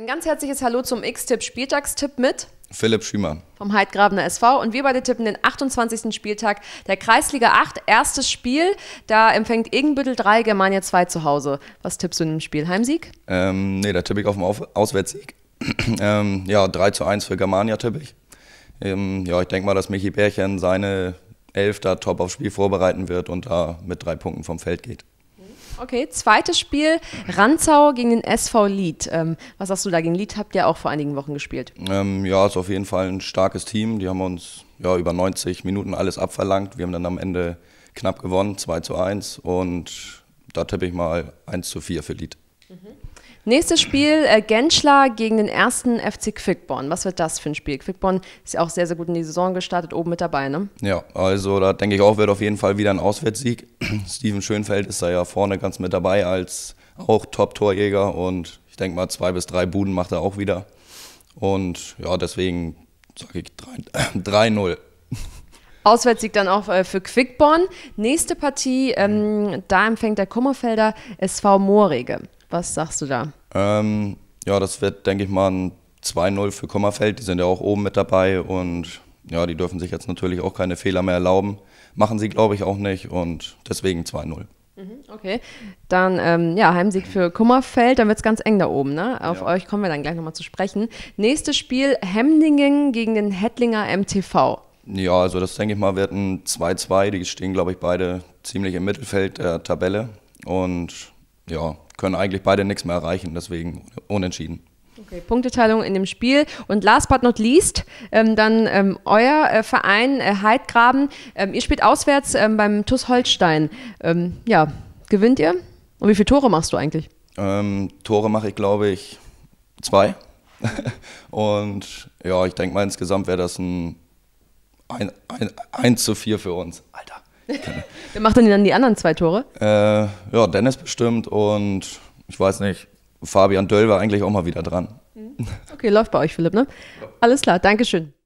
Ein ganz herzliches Hallo zum X-Tipp Spieltagstipp mit Philipp Schümer vom Heidgrabener SV und wir beide tippen den 28. Spieltag der Kreisliga 8, erstes Spiel. Da empfängt Egenbüttel 3, Germania 2 zu Hause. Was tippst du in dem Spiel? Heimsieg? Ähm, nee, da tippe ich auf den Auswärtssieg. ähm, ja, 3 zu 1 für Germania tippe ich. Ähm, ja, ich denke mal, dass Michi Bärchen seine Elf da top aufs Spiel vorbereiten wird und da mit drei Punkten vom Feld geht. Okay, zweites Spiel, Ranzau gegen den SV Lied. Ähm, was sagst du da gegen Lied? Habt ihr auch vor einigen Wochen gespielt? Ähm, ja, ist auf jeden Fall ein starkes Team. Die haben uns ja, über 90 Minuten alles abverlangt. Wir haben dann am Ende knapp gewonnen, 2 zu 1. Und da tippe ich mal 1 zu 4 für Lied. Mhm. Nächstes Spiel, äh, Genschler gegen den ersten FC Quickborn. Was wird das für ein Spiel? Quickborn ist ja auch sehr, sehr gut in die Saison gestartet, oben mit dabei, ne? Ja, also da denke ich auch, wird auf jeden Fall wieder ein Auswärtssieg. Steven Schönfeld ist da ja vorne ganz mit dabei als auch Top-Torjäger und ich denke mal, zwei bis drei Buden macht er auch wieder. Und ja, deswegen sage ich 3-0. Auswärtssieg dann auch äh, für Quickborn. Nächste Partie, ähm, da empfängt der Kummerfelder SV Moorrege. Was sagst du da? Ähm, ja, das wird, denke ich mal, ein 2-0 für Kommerfeld. Die sind ja auch oben mit dabei und ja, die dürfen sich jetzt natürlich auch keine Fehler mehr erlauben. Machen sie, glaube ich, auch nicht und deswegen 2-0. Mhm, okay, dann ähm, ja, Heimsieg für Kummerfeld, dann wird es ganz eng da oben. Ne? Auf ja. euch kommen wir dann gleich nochmal zu sprechen. Nächstes Spiel, Hemdingen gegen den Hettlinger MTV. Ja, also das denke ich mal wird ein 2-2. Die stehen, glaube ich, beide ziemlich im Mittelfeld der Tabelle. Und ja, können eigentlich beide nichts mehr erreichen, deswegen unentschieden. Okay, Punkteteilung in dem Spiel. Und last but not least, ähm, dann ähm, euer äh, Verein äh, Heidgraben. Ähm, ihr spielt auswärts ähm, beim TUS Holstein. Ähm, ja, gewinnt ihr? Und wie viele Tore machst du eigentlich? Ähm, Tore mache ich, glaube ich, zwei. Und ja, ich denke mal, insgesamt wäre das ein 1 zu 4 für uns. Alter. Wer macht denn dann die anderen zwei Tore? Äh, ja, Dennis bestimmt und ich weiß nicht, Fabian Döll war eigentlich auch mal wieder dran. Mhm. Okay, läuft bei euch, Philipp, ne? Alles klar, Dankeschön.